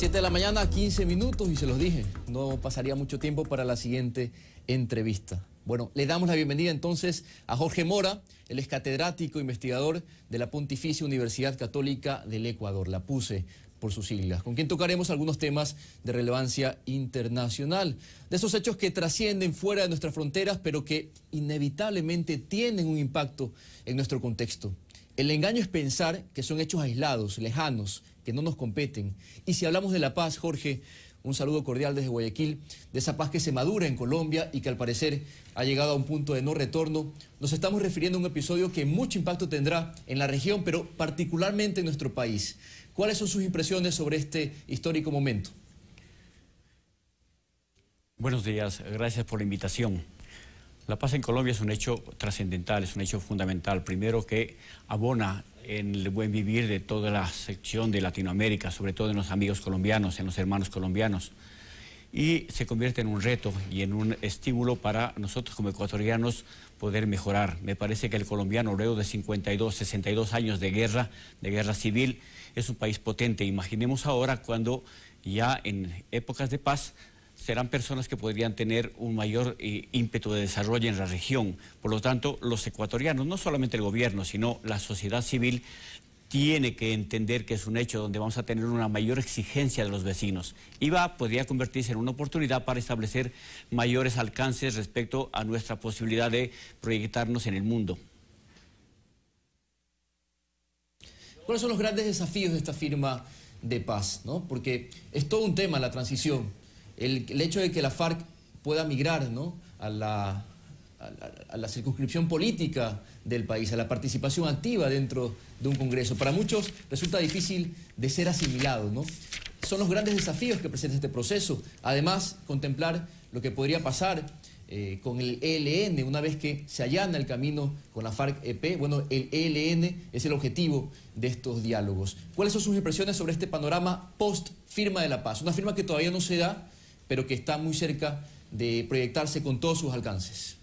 7 de la mañana, 15 minutos, y se los dije, no pasaría mucho tiempo para la siguiente entrevista. Bueno, le damos la bienvenida entonces a Jorge Mora, el ex catedrático investigador de la Pontificia Universidad Católica del Ecuador, la PUSE por sus siglas, con quien tocaremos algunos temas de relevancia internacional, de esos hechos que trascienden fuera de nuestras fronteras, pero que inevitablemente tienen un impacto en nuestro contexto. El engaño es pensar que son hechos aislados, lejanos, que no nos competen. Y si hablamos de la paz, Jorge, un saludo cordial desde Guayaquil, de esa paz que se madura en Colombia y que al parecer ha llegado a un punto de no retorno. Nos estamos refiriendo a un episodio que mucho impacto tendrá en la región, pero particularmente en nuestro país. ¿Cuáles son sus impresiones sobre este histórico momento? Buenos días, gracias por la invitación. La paz en Colombia es un hecho trascendental, es un hecho fundamental. Primero que abona en el buen vivir de toda la sección de Latinoamérica, sobre todo en los amigos colombianos, en los hermanos colombianos. Y se convierte en un reto y en un estímulo para nosotros como ecuatorianos poder mejorar. Me parece que el colombiano, luego de 52, 62 años de guerra, de guerra civil, es un país potente. Imaginemos ahora cuando ya en épocas de paz serán personas que podrían tener un mayor eh, ímpetu de desarrollo en la región. Por lo tanto, los ecuatorianos, no solamente el gobierno, sino la sociedad civil, tiene que entender que es un hecho donde vamos a tener una mayor exigencia de los vecinos. IVA podría convertirse en una oportunidad para establecer mayores alcances respecto a nuestra posibilidad de proyectarnos en el mundo. ¿Cuáles son los grandes desafíos de esta firma de paz? Porque es todo un tema la transición el, hecho de que la FARC pueda migrar a, la, circunscripción política del país, a la participación activa dentro de un Congreso. Para muchos resulta difícil de ser asimilado. Son los grandes desafíos que presenta este proceso. Además, contemplar lo que podría pasar eh, con el ELN, una vez que se allana el camino con la FARC-EP, bueno, el ELN es el objetivo de estos diálogos. ¿Cuáles son sus impresiones sobre este panorama post-firma de la paz? Una firma que todavía no se da, pero que está muy cerca de proyectarse con todos sus alcances.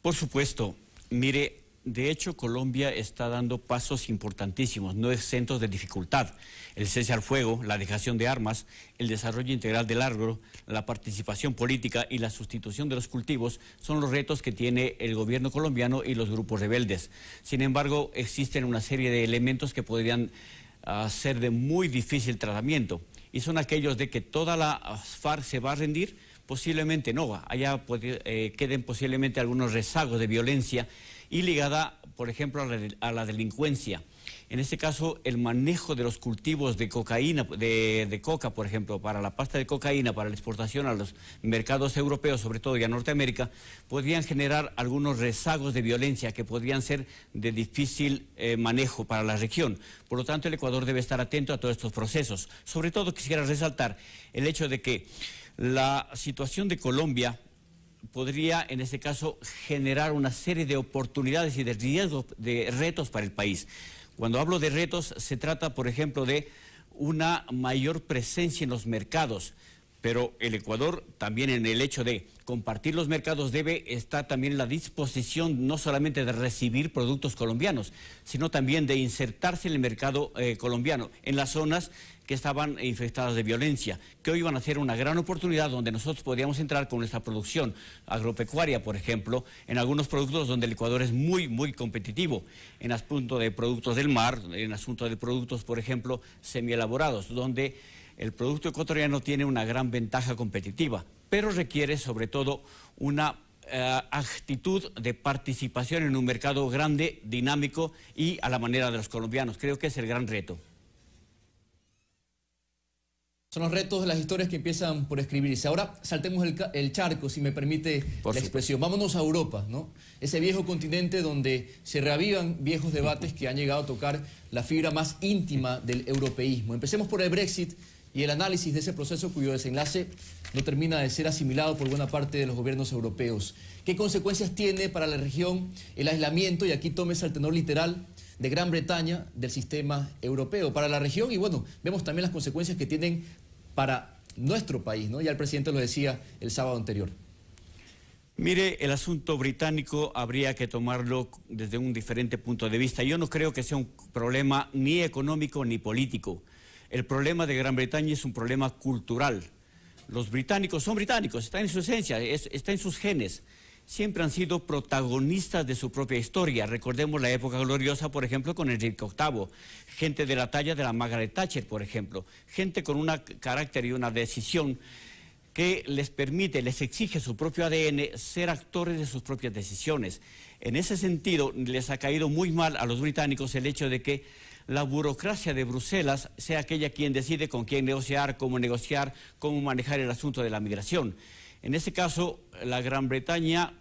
Por supuesto, mire, de hecho Colombia está dando pasos importantísimos, no exentos de dificultad. El cese al fuego, la dejación de armas, el desarrollo integral del agro, la participación política y la sustitución de los cultivos son los retos que tiene el gobierno colombiano y los grupos rebeldes. Sin embargo, existen una serie de elementos que podrían ah, ser de muy difícil tratamiento y son aquellos de que toda la FARC se va a rendir, posiblemente no, va. allá eh, queden posiblemente algunos rezagos de violencia y ligada, por ejemplo, a la delincuencia en este caso el manejo de los cultivos de cocaína, de, coca, por ejemplo, para la pasta de cocaína, para la exportación a los mercados europeos, sobre todo y a Norteamérica, podrían generar algunos rezagos de violencia que podrían ser de difícil eh, manejo para la región. Por lo tanto, el Ecuador debe estar atento a todos estos procesos. Sobre todo quisiera resaltar el hecho de que la situación de Colombia podría, en este caso, generar una serie de oportunidades y de riesgos, de retos para el país. Cuando hablo de retos, se trata, por ejemplo, de una mayor presencia en los mercados, pero el Ecuador también en el hecho de compartir los mercados debe estar también la disposición no solamente de recibir productos colombianos, sino también de insertarse en el mercado eh, colombiano, en las zonas que estaban infectadas de violencia, que hoy van a ser una gran oportunidad donde nosotros podríamos entrar con nuestra producción agropecuaria, por ejemplo, en algunos productos donde el Ecuador es muy, muy competitivo, en asunto de productos del mar, en asunto de productos, por ejemplo, semielaborados, donde el producto ecuatoriano tiene una gran ventaja competitiva pero requiere sobre todo una eh, actitud de participación en un mercado grande, dinámico y a la manera de los colombianos. Creo que es el gran reto. Son los retos de las historias que empiezan por escribirse. Ahora saltemos el, charco, si me permite la expresión. Vámonos a Europa, ¿no? Ese viejo continente donde se reavivan viejos debates que han llegado a tocar la fibra más íntima del europeísmo. Empecemos por el Brexit, y el análisis de ese proceso cuyo desenlace no termina de ser asimilado por buena parte de los gobiernos europeos. ¿Qué consecuencias tiene para la región el aislamiento, y aquí tomes al tenor literal, de Gran Bretaña del sistema europeo para la región? Y bueno, vemos también las consecuencias que tienen para nuestro país, ¿no? Ya el presidente lo decía el sábado anterior. Mire, el asunto británico habría que tomarlo desde un diferente punto de vista. Yo no creo que sea un problema ni económico ni político. El problema de Gran Bretaña es un problema cultural. Los británicos son británicos, está en su esencia, está en sus genes. Siempre han sido protagonistas de su propia historia. Recordemos la época gloriosa, por ejemplo, con Enrique VIII, gente de la talla de la Margaret Thatcher, por ejemplo, gente con un carácter y una decisión que les permite, les exige su propio ADN ser actores de sus propias decisiones. En ese sentido, les ha caído muy mal a los británicos el hecho de que la burocracia de Bruselas sea aquella quien decide con quién negociar, cómo negociar, cómo manejar el asunto de la migración. En ese caso, la Gran Bretaña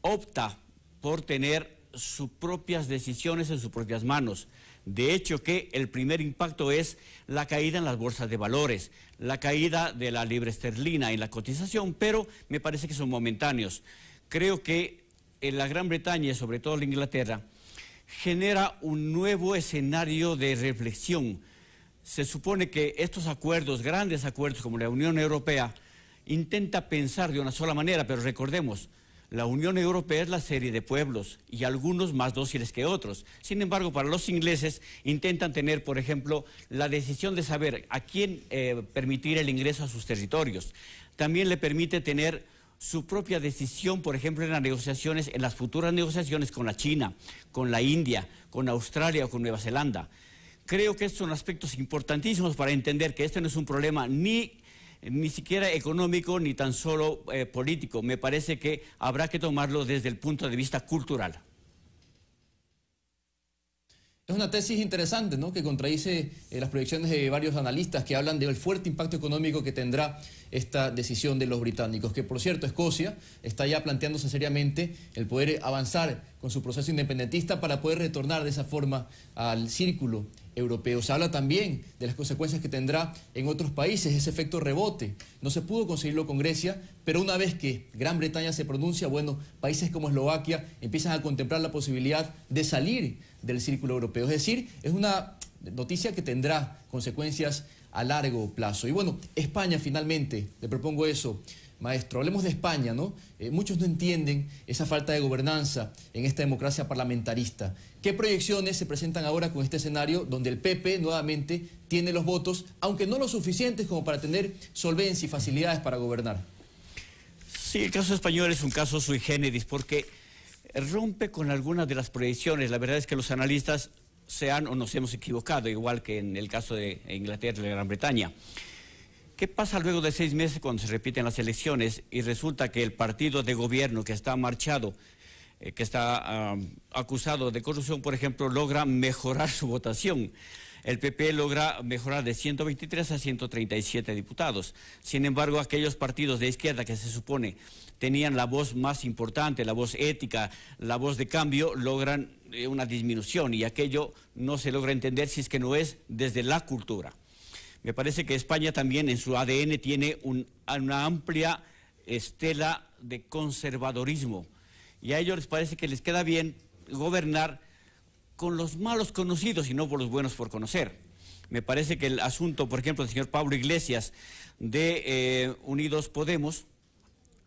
opta por tener sus propias decisiones en sus propias manos. De hecho, que el primer impacto es la caída en las bolsas de valores, la caída de la libre esterlina en la cotización, pero me parece que son momentáneos. Creo que en la Gran Bretaña, y sobre todo en Inglaterra, genera un nuevo escenario de reflexión. Se supone que estos acuerdos, grandes acuerdos como la Unión Europea, intenta pensar de una sola manera, pero recordemos, la Unión Europea es la serie de pueblos y algunos más dóciles que otros. Sin embargo, para los ingleses intentan tener, por ejemplo, la decisión de saber a quién eh, permitir el ingreso a sus territorios. También le permite tener su propia decisión, por ejemplo, en las negociaciones, en las futuras negociaciones con la China, con la India, con Australia o con Nueva Zelanda. Creo que estos son aspectos importantísimos para entender que este no es un problema ni ni siquiera económico ni tan solo eh, político. Me parece que habrá que tomarlo desde el punto de vista cultural. Es una tesis interesante, ¿no? Que contradice eh, las proyecciones de varios analistas que hablan del fuerte impacto económico que tendrá esta decisión de los británicos. Que, por cierto, Escocia está ya planteándose seriamente el poder avanzar con su proceso independentista para poder retornar de esa forma al círculo se Habla también de las consecuencias que tendrá en otros países ese efecto rebote. No se pudo conseguirlo con Grecia, pero una vez que Gran Bretaña se pronuncia, bueno, países como Eslovaquia empiezan a contemplar la posibilidad de salir del círculo europeo. Es decir, es una noticia que tendrá consecuencias a largo plazo. Y bueno, España finalmente, le propongo eso, Maestro, hablemos de España, ¿no? Eh, muchos no entienden esa falta de gobernanza en esta democracia parlamentarista. ¿Qué proyecciones se presentan ahora con este escenario donde el PP nuevamente tiene los votos, aunque no los suficientes como para tener solvencia y facilidades para gobernar? Sí, el caso español es un caso sui generis porque rompe con algunas de las proyecciones. La verdad es que los analistas se han o nos hemos equivocado, igual que en el caso de Inglaterra y de Gran Bretaña. ¿Qué pasa luego de seis meses cuando se repiten las elecciones y resulta que el partido de gobierno que está marchado, eh, que está acusado de corrupción, por ejemplo, logra mejorar su votación? El PP logra mejorar de 123 a 137 diputados. Sin embargo, aquellos partidos de izquierda que se supone tenían la voz más importante, la voz ética, la voz de cambio, logran eh, una disminución y aquello no se logra entender si es que no es desde la cultura. Me parece que España también en su ADN tiene una amplia estela de conservadorismo y a ellos les parece que les queda bien gobernar con los malos conocidos y no por los buenos por conocer. Me parece que el asunto, por ejemplo, del señor Pablo Iglesias de eh, Unidos Podemos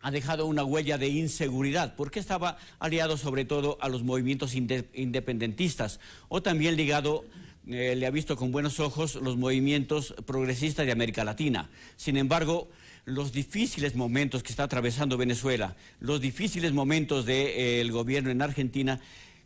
ha dejado una huella de inseguridad, porque estaba aliado sobre todo a los movimientos independentistas o también ligado eh, le ha visto con buenos ojos los movimientos progresistas de América Latina. Sin embargo, los difíciles momentos que está atravesando Venezuela, los difíciles momentos del eh, gobierno en Argentina,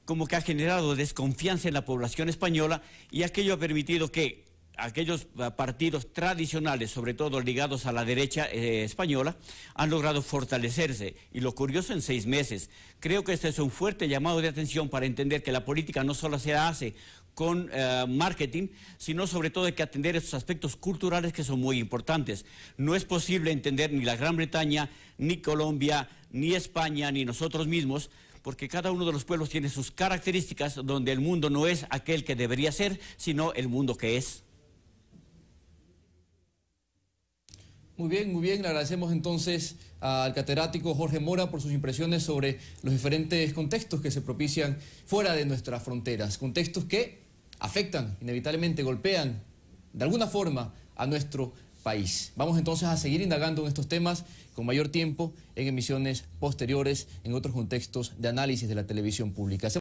como que ha generado desconfianza en la población española y aquello ha permitido que aquellos eh, partidos tradicionales, sobre todo ligados a la derecha española, han logrado fortalecerse. Y lo curioso, en seis meses. Creo que este es un fuerte llamado de atención para entender que la política no solo se hace con eh, marketing, sino sobre todo hay que atender esos aspectos culturales que son muy importantes. No es posible entender ni la Gran Bretaña, ni Colombia, ni España, ni nosotros mismos, porque cada uno de los pueblos tiene sus características donde el mundo no es aquel que debería ser, sino el mundo que es. Muy bien, muy bien. Le agradecemos entonces al catedrático Jorge Mora por sus impresiones sobre los diferentes contextos que se propician fuera de nuestras fronteras. Contextos que afectan, inevitablemente golpean de alguna forma a nuestro país. Vamos entonces a seguir indagando en estos temas con mayor tiempo en emisiones posteriores, en otros contextos de análisis de la televisión pública.